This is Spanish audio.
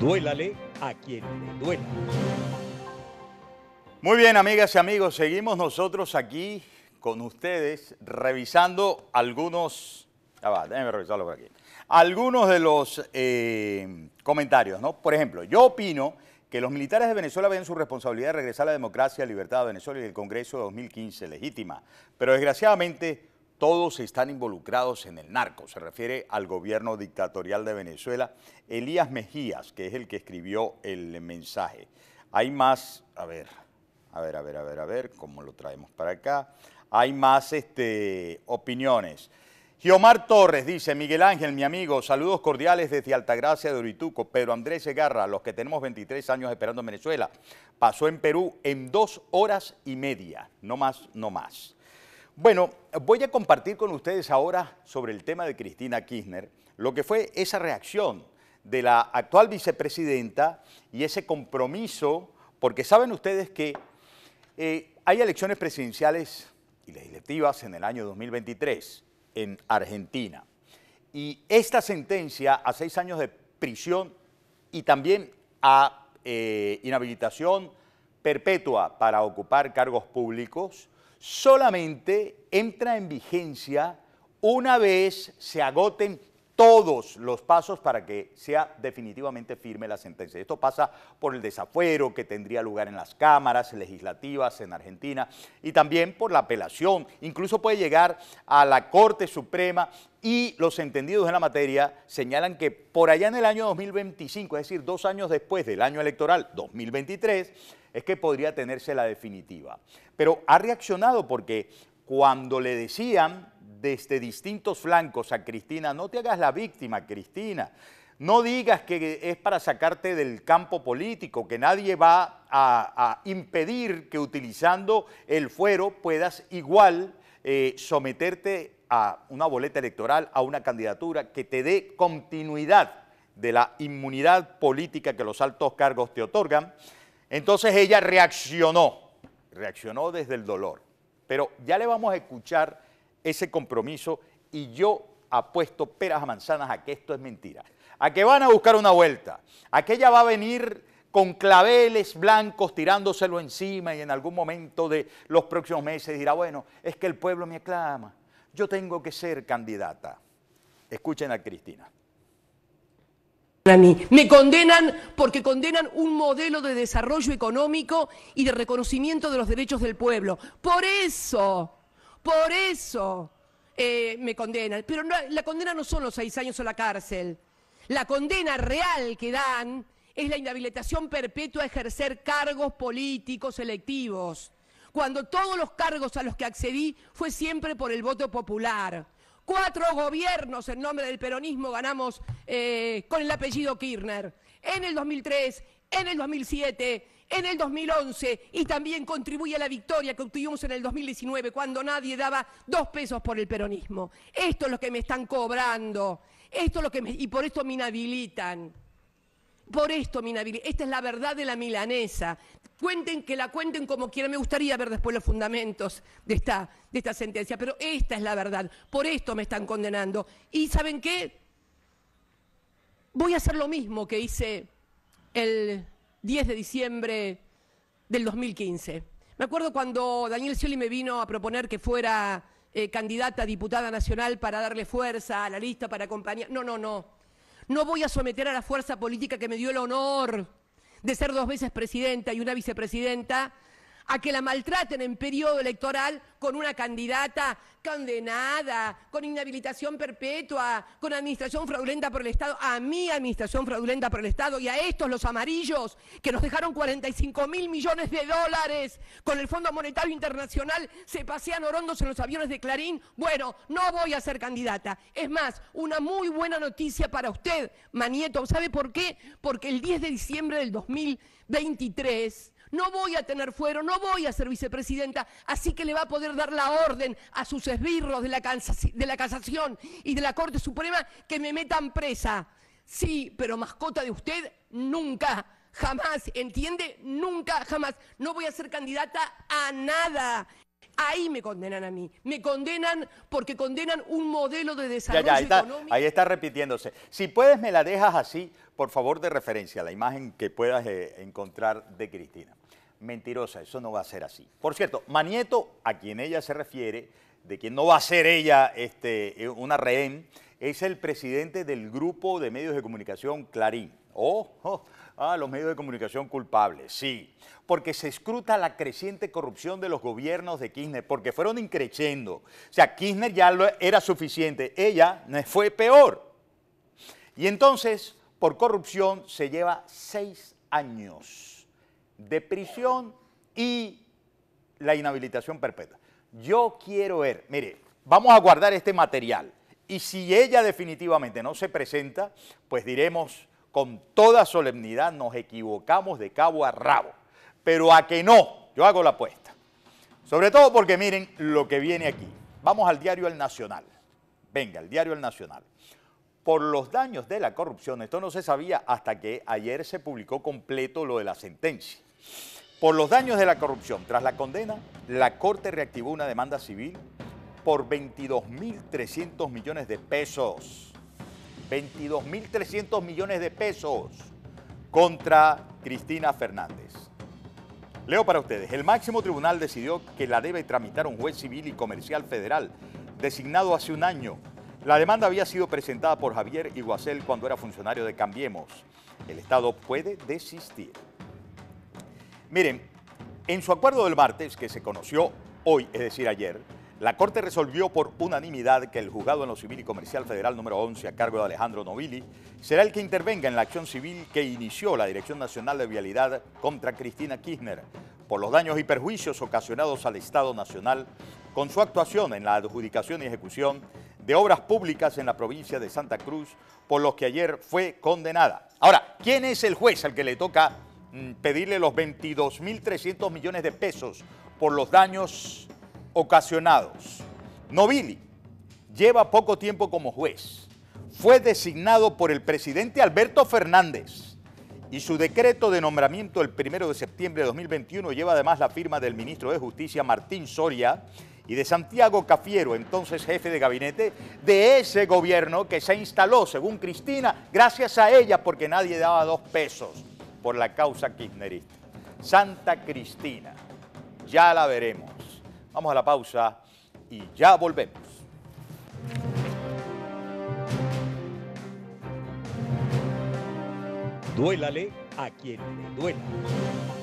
Duélale a quien le duela. Muy bien, amigas y amigos, seguimos nosotros aquí con ustedes revisando algunos... Ah, va, déjenme revisarlo por aquí. Algunos de los eh, comentarios, ¿no? Por ejemplo, yo opino que los militares de Venezuela ven su responsabilidad de regresar a la democracia, libertad de Venezuela y el Congreso de 2015 legítima. Pero desgraciadamente todos están involucrados en el narco, se refiere al gobierno dictatorial de Venezuela, Elías Mejías, que es el que escribió el mensaje. Hay más, a ver, a ver, a ver, a ver, a ver, cómo lo traemos para acá. Hay más este, opiniones. Giomar Torres dice, Miguel Ángel, mi amigo, saludos cordiales desde Altagracia de Orituco, Pedro Andrés Segarra, los que tenemos 23 años esperando en Venezuela, pasó en Perú en dos horas y media, no más, no más. Bueno, voy a compartir con ustedes ahora sobre el tema de Cristina Kirchner, lo que fue esa reacción de la actual vicepresidenta y ese compromiso, porque saben ustedes que eh, hay elecciones presidenciales y legislativas en el año 2023 en Argentina. Y esta sentencia a seis años de prisión y también a eh, inhabilitación perpetua para ocupar cargos públicos, solamente entra en vigencia una vez se agoten todos los pasos para que sea definitivamente firme la sentencia. Esto pasa por el desafuero que tendría lugar en las cámaras legislativas en Argentina y también por la apelación. Incluso puede llegar a la Corte Suprema y los entendidos en la materia señalan que por allá en el año 2025, es decir, dos años después del año electoral 2023, es que podría tenerse la definitiva. Pero ha reaccionado porque cuando le decían desde distintos flancos a Cristina, no te hagas la víctima, Cristina, no digas que es para sacarte del campo político, que nadie va a, impedir que utilizando el fuero puedas igual eh, someterte a una boleta electoral, a una candidatura que te dé continuidad de la inmunidad política que los altos cargos te otorgan. Entonces ella reaccionó, reaccionó desde el dolor. Pero ya le vamos a escuchar ese compromiso y yo apuesto peras a manzanas a que esto es mentira. A que van a buscar una vuelta, a que ella va a venir con claveles blancos tirándoselo encima y en algún momento de los próximos meses dirá, bueno, es que el pueblo me aclama, yo tengo que ser candidata. Escuchen a Cristina mí. Me condenan porque condenan un modelo de desarrollo económico y de reconocimiento de los derechos del pueblo. Por eso, por eso eh, me condenan. Pero la condena no son los seis años o la cárcel. La condena real que dan es la inhabilitación perpetua a ejercer cargos políticos electivos, cuando todos los cargos a los que accedí fue siempre por el voto popular Cuatro gobiernos en nombre del peronismo ganamos eh, con el apellido Kirchner. En el 2003, en el 2007, en el 2011 y también contribuye a la victoria que obtuvimos en el 2019 cuando nadie daba dos pesos por el peronismo. Esto es lo que me están cobrando, esto es lo que me, y por esto me inhabilitan. Por esto, Nabil, esta es la verdad de la milanesa. Cuenten que la cuenten como quieran. Me gustaría ver después los fundamentos de esta, de esta sentencia, pero esta es la verdad. Por esto me están condenando. ¿Y saben qué? Voy a hacer lo mismo que hice el 10 de diciembre del 2015. Me acuerdo cuando Daniel Scioli me vino a proponer que fuera eh, candidata a diputada nacional para darle fuerza a la lista, para acompañar. No, no, no. No voy a someter a la fuerza política que me dio el honor de ser dos veces presidenta y una vicepresidenta a que la maltraten en periodo electoral con una candidata condenada, con inhabilitación perpetua, con administración fraudulenta por el Estado, a mi administración fraudulenta por el Estado y a estos los amarillos que nos dejaron 45 mil millones de dólares con el Fondo Monetario Internacional, se pasean orondos en los aviones de Clarín. Bueno, no voy a ser candidata. Es más, una muy buena noticia para usted, Manieto. ¿Sabe por qué? Porque el 10 de diciembre del 2023 no voy a tener fuero, no voy a ser vicepresidenta, así que le va a poder dar la orden a sus esbirros de la, de la casación y de la Corte Suprema que me metan presa. Sí, pero mascota de usted, nunca, jamás, ¿entiende? Nunca, jamás. No voy a ser candidata a nada. Ahí me condenan a mí. Me condenan porque condenan un modelo de desarrollo ahí está, repitiéndose. Si puedes, me la dejas así, por favor, de referencia, la imagen que puedas eh, encontrar de Cristina mentirosa, eso no va a ser así. Por cierto, Manieto, a quien ella se refiere, de quien no va a ser ella este, eh, una rehén, es el presidente del grupo de medios de comunicación Clarín. Oh, los medios de comunicación culpables, sí. Porque se escruta la creciente corrupción de los gobiernos de Kirchner, porque fueron increciendo. O sea, Kirchner ya era suficiente, ella fue peor. Y entonces, por corrupción, se lleva seis años de prisión y la inhabilitación perpetua. Yo quiero ver, mire, vamos a guardar este material y si ella definitivamente no se presenta, pues diremos con toda solemnidad, nos equivocamos de cabo a rabo, pero a que no, yo hago la apuesta. Sobre todo porque miren lo que viene aquí. Vamos al diario El Nacional. Venga, el diario El Nacional. Por los daños de la corrupción, esto no se sabía hasta que ayer se publicó completo lo de la sentencia. Por los daños de la corrupción, tras la condena, la Corte reactivó una demanda civil por 22.300 millones de pesos. 22.300 millones de pesos contra Cristina Fernández. Leo para ustedes, el máximo tribunal decidió que la debe tramitar un juez civil y comercial federal, designado hace un año. La demanda había sido presentada por Javier Iguacel cuando era funcionario de Cambiemos. El Estado puede desistir. Miren, en su acuerdo del martes, que se conoció hoy, es decir, ayer, la Corte resolvió por unanimidad que el juzgado en lo civil y comercial federal número 11 a cargo de Alejandro Novili será el que intervenga en la acción civil que inició la Dirección Nacional de Vialidad contra Cristina Kirchner por los daños y perjuicios ocasionados al Estado Nacional con su actuación en la adjudicación y ejecución de obras públicas en la provincia de Santa Cruz por los que ayer fue condenada. Ahora, ¿quién es el juez al que le toca Mm, pedirle los 22.300 millones de pesos por los daños ocasionados. Novili lleva poco tiempo como juez. Fue designado por el presidente Alberto Fernández y su decreto de nombramiento el 1 de septiembre de 2021 lleva además la firma del ministro de Justicia Martín Soria y de Santiago Cafiero, entonces jefe de gabinete de ese gobierno que se instaló, según Cristina, gracias a ella porque nadie daba dos pesos por la causa kirchnerista. Santa Cristina, ya la veremos. Vamos a la pausa y ya volvemos. Duélale a quien le duela.